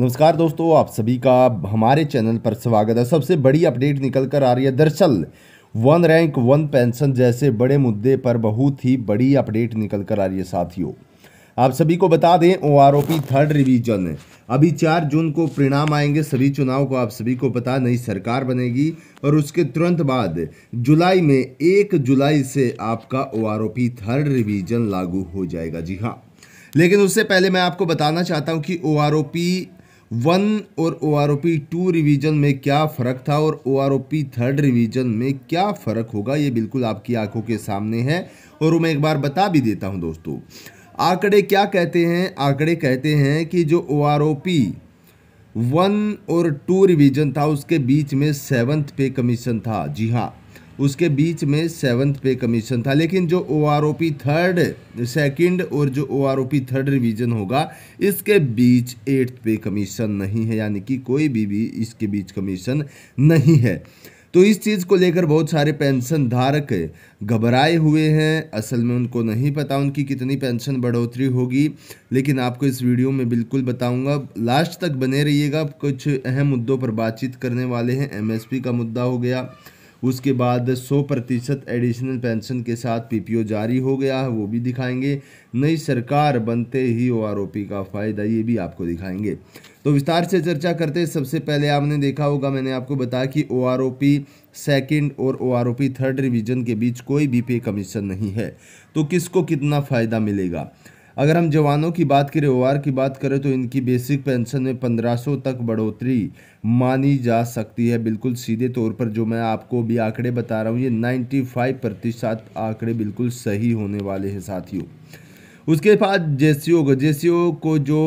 नमस्कार दोस्तों आप सभी का हमारे चैनल पर स्वागत है सबसे बड़ी अपडेट निकल कर आ रही है दरअसल वन रैंक वन पेंशन जैसे बड़े मुद्दे पर बहुत ही बड़ी अपडेट निकल कर आ रही है साथियों आप सभी को बता दें O R O P third revision अभी चार जून को परिणाम आएंगे सभी चुनाव को आप सभी को पता नई सरकार बनेगी और उसके तुरंत बाद जुलाई में एक जुलाई से आपका O R O P third revision लागू हो जाएगा जी हाँ लेकिन उससे पहले मैं आपको बताना चाहता हूं कि O R O P one और O R O P two revision में क्या फ़र्क था और O R O P third revision में क्या फ़र्क होगा ये बिल्कुल आपकी आंखों के सामने है और मैं एक बार बता भी देता हूँ दोस्तों आंकड़े क्या कहते हैं आंकड़े कहते हैं कि जो O R O P one और टू रिविजन था उसके बीच में सेवन्थ पे कमीशन था जी हाँ उसके बीच में सेवन्थ पे कमीशन था लेकिन जो O R O P third second और जो O R O P third revision होगा इसके बीच एट्थ पे कमीशन नहीं है यानी कि कोई भी, भी इसके बीच कमीशन नहीं है तो इस चीज़ को लेकर बहुत सारे पेंशन धारक घबराए हुए हैं असल में उनको नहीं पता उनकी कितनी पेंशन बढ़ोतरी होगी लेकिन आपको इस वीडियो में बिल्कुल बताऊंगा लास्ट तक बने रहिएगा कुछ अहम मुद्दों पर बातचीत करने वाले हैं एमएसपी का मुद्दा हो गया उसके बाद 100 प्रतिशत एडिशनल पेंशन के साथ पीपीओ जारी हो गया है वो भी दिखाएंगे नई सरकार बनते ही ओ का फ़ायदा ये भी आपको दिखाएंगे तो विस्तार से चर्चा करते सबसे पहले आपने देखा होगा मैंने आपको बताया कि O R O P second और O R O P third revision के बीच कोई भी पे कमीशन नहीं है तो किसको कितना फ़ायदा मिलेगा अगर हम जवानों की बात करें ओआर की बात करें तो इनकी बेसिक पेंशन में 1500 तक बढ़ोतरी मानी जा सकती है बिल्कुल सीधे तौर पर जो मैं आपको भी आंकड़े बता रहा हूँ ये 95 प्रतिशत आंकड़े बिल्कुल सही होने वाले हैं साथियों उसके बाद जे सी जे को ओ को जो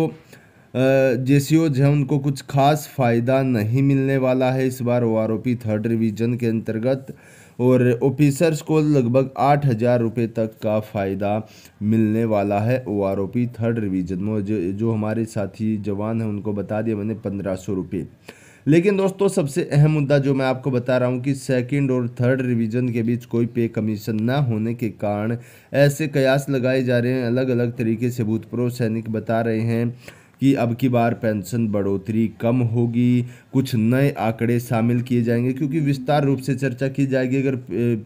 जेसीओ जो है उनको कुछ खास फ़ायदा नहीं मिलने वाला है इस बार ओ थर्ड रिविजन के अंतर्गत और ऑफिसर्स को लगभग आठ हज़ार रुपये तक का फ़ायदा मिलने वाला है O R O P third revision में जो, जो हमारे साथी जवान हैं उनको बता दिया मैंने पंद्रह सौ रुपये लेकिन दोस्तों सबसे अहम मुद्दा जो मैं आपको बता रहा हूँ कि सेकंड और थर्ड रिवीजन के बीच कोई पे कमीशन ना होने के कारण ऐसे कयास लगाए जा रहे हैं अलग अलग तरीके से भूतपूर्व सैनिक बता रहे हैं कि अब की बार पेंशन बढ़ोतरी कम होगी कुछ नए आंकड़े शामिल किए जाएंगे क्योंकि विस्तार रूप से चर्चा की जाएगी अगर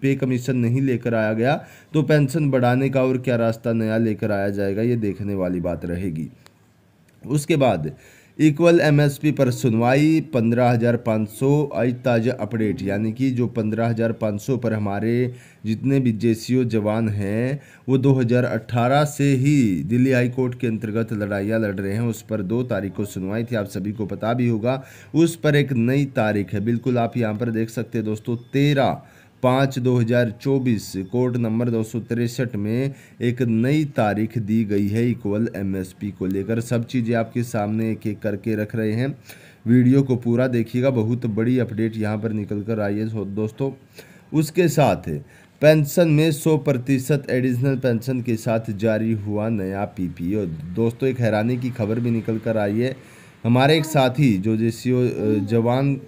पे कमीशन नहीं लेकर आया गया तो पेंशन बढ़ाने का और क्या रास्ता नया लेकर आया जाएगा ये देखने वाली बात रहेगी उसके बाद इक्वल एमएसपी पर सुनवाई पंद्रह हज़ार पाँच सौ आज ताज़ा अपडेट यानी कि जो पंद्रह हज़ार पाँच सौ पर हमारे जितने भी जे जवान हैं वो 2018 से ही दिल्ली हाई कोर्ट के अंतर्गत लड़ाइयाँ लड़ रहे हैं उस पर दो तारीख को सुनवाई थी आप सभी को पता भी होगा उस पर एक नई तारीख है बिल्कुल आप यहाँ पर देख सकते हैं दोस्तों तेरह पाँच दो हज़ार चौबीस कोड नंबर दो सौ तिरसठ में एक नई तारीख दी गई है इक्वल एमएसपी को लेकर सब चीज़ें आपके सामने एक एक करके रख रहे हैं वीडियो को पूरा देखिएगा बहुत बड़ी अपडेट यहाँ पर निकल कर आई है दोस्तों उसके साथ पेंशन में 100 प्रतिशत एडिशनल पेंशन के साथ जारी हुआ नया ओ दोस्तों एक हैरानी की खबर भी निकल कर आई है हमारे एक साथी जो जे जवान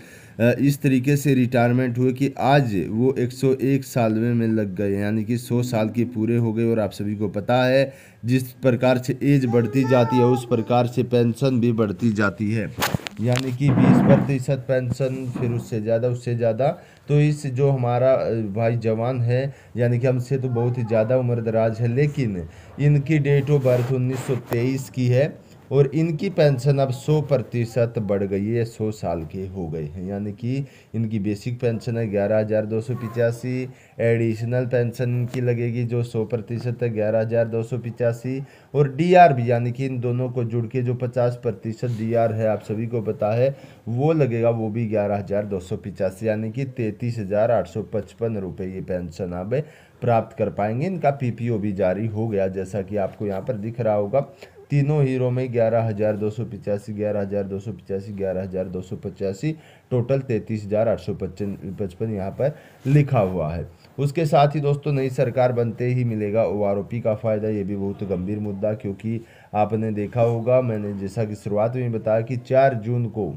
इस तरीके से रिटायरमेंट हुए कि आज वो 101 साल में लग गए यानी कि 100 साल के पूरे हो गए और आप सभी को पता है जिस प्रकार से एज बढ़ती जाती है उस प्रकार से पेंशन भी बढ़ती जाती है यानी कि बीस प्रतिशत पेंशन फिर उससे ज़्यादा उससे ज़्यादा तो इस जो हमारा भाई जवान है यानी कि हमसे तो बहुत ही ज़्यादा उम्र दराज है लेकिन इनकी डेट ऑफ बर्थ 1923 की है और इनकी पेंशन अब 100 प्रतिशत बढ़ गई है 100 साल के हो गए हैं यानी कि इनकी बेसिक पेंशन है ग्यारह हज़ार दो सौ पिचासी एडिशनल पेंशन इनकी लगेगी जो 100 प्रतिशत है ग्यारह हज़ार दो सौ पिचासी और डीआरबी यानी कि इन दोनों को जुड़ के जो 50 प्रतिशत डी है आप सभी को पता है वो लगेगा वो भी ग्यारह हज़ार दो सौ पिचासी यानी कि तैंतीस हज़ार आठ सौ पचपन रुपये ये पेंशन अब प्राप्त कर पाएंगे इनका पीपीओ भी जारी हो गया जैसा कि आपको यहाँ पर दिख रहा होगा तीनों हीरो में ग्यारह हज़ार दो सौ पिचासी ग्यारह हज़ार दो सौ पिचासी ग्यारह हज़ार दो सौ पचासी टोटल तैंतीस हज़ार आठ सौ पचपन पचपन यहाँ पर लिखा हुआ है उसके साथ ही दोस्तों नई सरकार बनते ही मिलेगा ओ का फ़ायदा ये भी बहुत गंभीर मुद्दा क्योंकि आपने देखा होगा मैंने जैसा कि शुरुआत में बताया कि चार जून को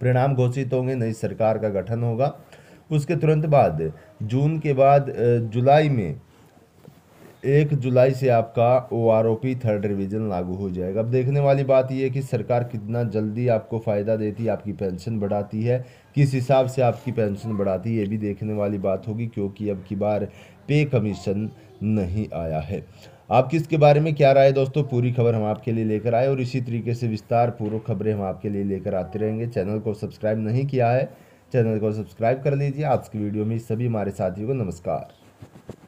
परिणाम घोषित होंगे नई सरकार का गठन होगा उसके तुरंत बाद जून के बाद जुलाई में एक जुलाई से आपका O R O P third revision लागू हो जाएगा अब देखने वाली बात यह है कि सरकार कितना जल्दी आपको फ़ायदा देती है आपकी पेंशन बढ़ाती है किस हिसाब से आपकी पेंशन बढ़ाती है ये भी देखने वाली बात होगी क्योंकि अब की बार पे कमीशन नहीं आया है आप किसके बारे में क्या राय दोस्तों पूरी खबर हम आपके लिए लेकर आए और इसी तरीके से विस्तार पूर्व खबरें हम आपके लिए लेकर आते रहेंगे चैनल को सब्सक्राइब नहीं किया है चैनल को सब्सक्राइब कर लीजिए आज की वीडियो में सभी हमारे साथियों को नमस्कार